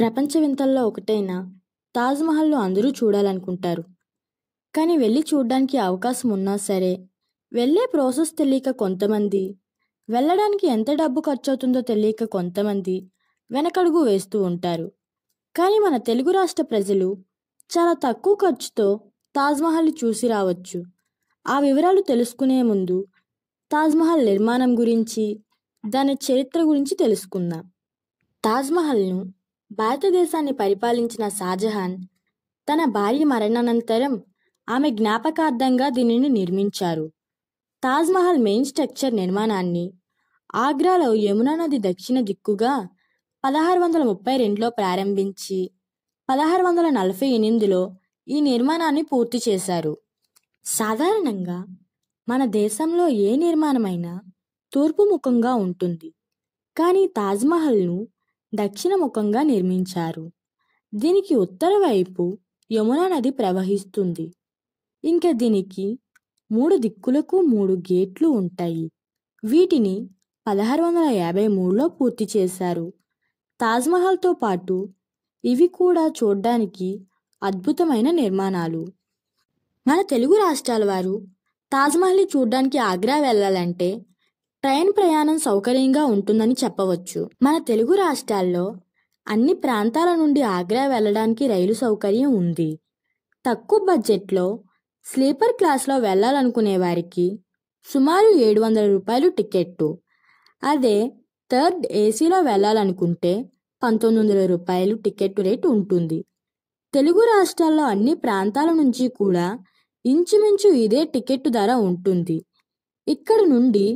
ప్రపంచ వింతల్లో ఒకటైన తాజ్మహల్ను అందరూ చూడాలనుకుంటారు కానీ వెళ్ళి చూడడానికి అవకాశం ఉన్నా సరే వెళ్ళే ప్రాసెస్ తెలియక కొంతమంది వెళ్ళడానికి ఎంత డబ్బు ఖర్చు అవుతుందో తెలియక కొంతమంది వెనకడుగు వేస్తూ ఉంటారు కానీ మన తెలుగు రాష్ట్ర ప్రజలు చాలా తక్కువ ఖర్చుతో తాజ్మహల్ని చూసి రావచ్చు ఆ వివరాలు తెలుసుకునే ముందు తాజ్మహల్ నిర్మాణం గురించి దాని చరిత్ర గురించి తెలుసుకుందాం తాజ్మహల్ను భారతదేశాన్ని పరిపాలించిన షాజహాన్ తన భార్య మరణానంతరం ఆమె జ్ఞాపకార్థంగా దీనిని నిర్మించారు తాజ్మహల్ మెయిన్ స్ట్రక్చర్ నిర్మాణాన్ని ఆగ్రాలో యమునా నది దక్షిణ దిక్కుగా పదహారు వందల ముప్పై రెండులో ప్రారంభించి పదహారు వందల నలభై ఎనిమిదిలో ఈ నిర్మాణాన్ని పూర్తి చేశారు సాధారణంగా మన దేశంలో ఏ నిర్మాణమైనా తూర్పు ముఖంగా ఉంటుంది కానీ తాజ్మహల్ను దక్షిణముఖంగా నిర్మించారు దీనికి ఉత్తర వైపు యమునా నది ప్రవహిస్తుంది ఇంకా దీనికి మూడు దిక్కులకు మూడు గేట్లు ఉంటాయి వీటిని పదహారు వందల యాభై మూడులో పూర్తి చేశారు తాజ్మహల్తో పాటు ఇవి కూడా చూడ్డానికి అద్భుతమైన నిర్మాణాలు మన తెలుగు రాష్ట్రాల వారు తాజ్మహల్ని చూడ్డానికి ఆగ్రా వెళ్ళాలంటే ట్రైన్ ప్రయాణం సౌకర్యంగా ఉంటుందని చెప్పవచ్చు మన తెలుగు రాష్ట్రాల్లో అన్ని ప్రాంతాల నుండి ఆగ్రా వెళ్ళడానికి రైలు సౌకర్యం ఉంది తక్కువ బడ్జెట్లో స్లీపర్ క్లాస్లో వెళ్ళాలనుకునే వారికి సుమారు ఏడు వందల రూపాయలు టికెట్టు అదే థర్డ్ ఏసీలో వెళ్ళాలనుకుంటే పంతొమ్మిది వందల రూపాయలు టికెట్ రేటు ఉంటుంది తెలుగు రాష్ట్రాల్లో అన్ని ప్రాంతాల నుంచి కూడా ఇంచుమించు ఇదే టికెట్టు ధర ఉంటుంది ఇక్కడ నుండి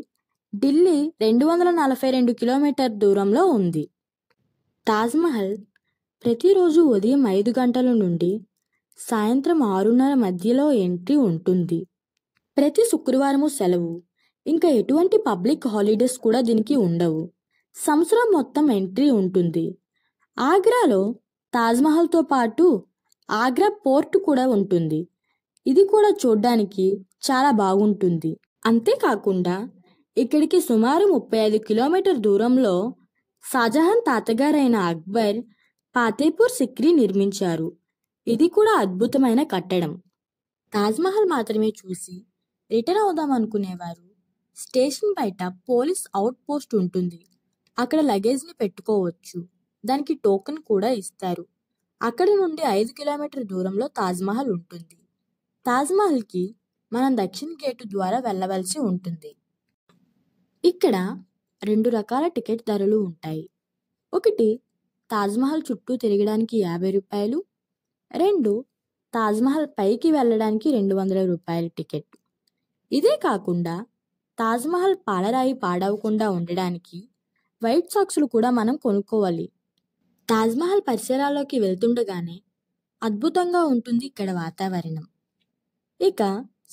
ఢిల్లీ రెండు వందల నలభై రెండు కిలోమీటర్ దూరంలో ఉంది తాజ్మహల్ ప్రతిరోజు ఉదయం ఐదు గంటల నుండి సాయంత్రం ఆరున్నర మధ్యలో ఎంట్రీ ఉంటుంది ప్రతి శుక్రవారము సెలవు ఇంకా ఎటువంటి పబ్లిక్ హాలిడేస్ కూడా దీనికి ఉండవు సంవత్సరం మొత్తం ఎంట్రీ ఉంటుంది ఆగ్రాలో తాజ్మహల్తో పాటు ఆగ్రా పోర్ట్ కూడా ఉంటుంది ఇది కూడా చూడ్డానికి చాలా బాగుంటుంది అంతేకాకుండా ఇక్కడికి సుమారు ముప్పై ఐదు కిలోమీటర్ దూరంలో షాజహాన్ తాతగారైన అక్బర్ పాతేపూర్ సిక్రీ నిర్మించారు ఇది కూడా అద్భుతమైన కట్టడం తాజ్మహల్ మాత్రమే చూసి రిటర్న్ అవుదాం అనుకునేవారు స్టేషన్ బయట పోలీస్ అవుట్ పోస్ట్ ఉంటుంది అక్కడ లగేజ్ని పెట్టుకోవచ్చు దానికి టోకెన్ కూడా ఇస్తారు అక్కడ నుండి ఐదు కిలోమీటర్ దూరంలో తాజ్మహల్ ఉంటుంది తాజ్మహల్కి మనం దక్షిణ గేటు ద్వారా వెళ్ళవలసి ఉంటుంది ఇక్కడ రెండు రకాల టికెట్ ధరలు ఉంటాయి ఒకటి తాజ్మహల్ చుట్టూ తిరగడానికి యాభై రూపాయలు రెండు తాజ్మహల్ పైకి వెళ్ళడానికి రెండు వందల రూపాయల టికెట్ ఇదే కాకుండా తాజ్మహల్ పాలరాయి పాడవకుండా ఉండడానికి వైట్ సాక్స్లు కూడా మనం కొనుక్కోవాలి తాజ్మహల్ పరిసరాల్లోకి వెళ్తుండగానే అద్భుతంగా ఉంటుంది ఇక్కడ వాతావరణం ఇక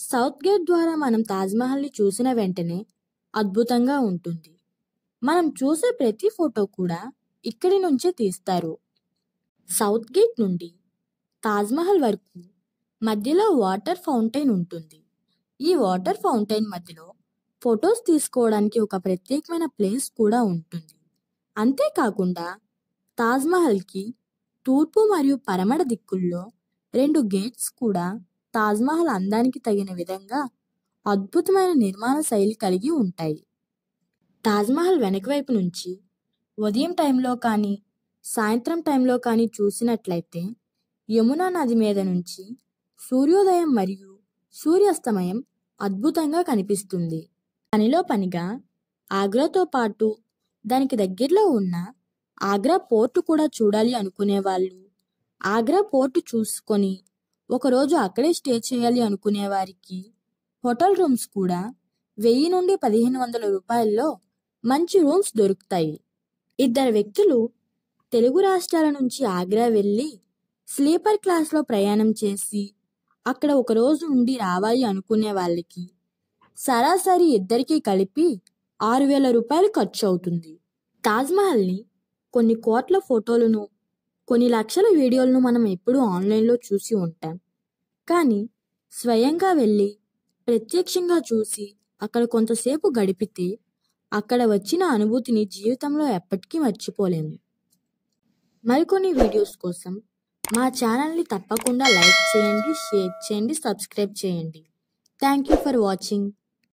సౌత్ గేట్ ద్వారా మనం తాజ్మహల్ని చూసిన వెంటనే అద్భుతంగా ఉంటుంది మనం చూసే ప్రతి ఫోటో కూడా ఇక్కడి నుంచే తీస్తారు సౌత్ గేట్ నుండి తాజ్మహల్ వరకు మధ్యలో వాటర్ ఫౌంటైన్ ఉంటుంది ఈ వాటర్ ఫౌంటైన్ మధ్యలో ఫొటోస్ తీసుకోవడానికి ఒక ప్రత్యేకమైన ప్లేస్ కూడా ఉంటుంది అంతేకాకుండా తాజ్మహల్కి తూర్పు మరియు పరమడ దిక్కుల్లో రెండు గేట్స్ కూడా తాజ్మహల్ అందానికి తగిన విధంగా అద్భుతమైన నిర్మాణ శైలి కలిగి ఉంటాయి తాజ్మహల్ వెనక వైపు నుంచి ఉదయం టైంలో కానీ సాయంత్రం టైంలో కానీ చూసినట్లయితే యమునా నది మీద నుంచి సూర్యోదయం మరియు సూర్యాస్తమయం అద్భుతంగా కనిపిస్తుంది పనిలో పనిగా ఆగ్రాతో పాటు దానికి దగ్గరలో ఉన్న ఆగ్రా పోర్టు కూడా చూడాలి అనుకునే వాళ్ళు ఆగ్రా పోర్టు చూసుకొని ఒకరోజు అక్కడే స్టే చేయాలి అనుకునే వారికి హోటల్ రూమ్స్ కూడా వెయ్యి నుండి పదిహేను వందల రూపాయల్లో మంచి రూమ్స్ దొరుకుతాయి ఇద్దరు వ్యక్తులు తెలుగు రాష్ట్రాల నుంచి ఆగ్రా వెళ్ళి స్లీపర్ క్లాస్లో ప్రయాణం చేసి అక్కడ ఒకరోజు ఉండి రావాలి అనుకునే వాళ్ళకి సరాసరి ఇద్దరికీ కలిపి ఆరు వేల రూపాయలు ఖర్చు అవుతుంది తాజ్మహల్ని కొన్ని కోట్ల ఫోటోలను కొన్ని లక్షల వీడియోలను మనం ఎప్పుడూ ఆన్లైన్లో చూసి ఉంటాం కానీ స్వయంగా వెళ్ళి ప్రత్యక్షంగా చూసి అక్కడ కొంతసేపు గడిపితే అక్కడ వచ్చిన అనుభూతిని జీవితంలో ఎప్పటికీ మర్చిపోలేము మరికొన్ని వీడియోస్ కోసం మా ఛానల్ని తప్పకుండా లైక్ చేయండి షేర్ చేయండి సబ్స్క్రైబ్ చేయండి థ్యాంక్ యూ ఫర్ వాచింగ్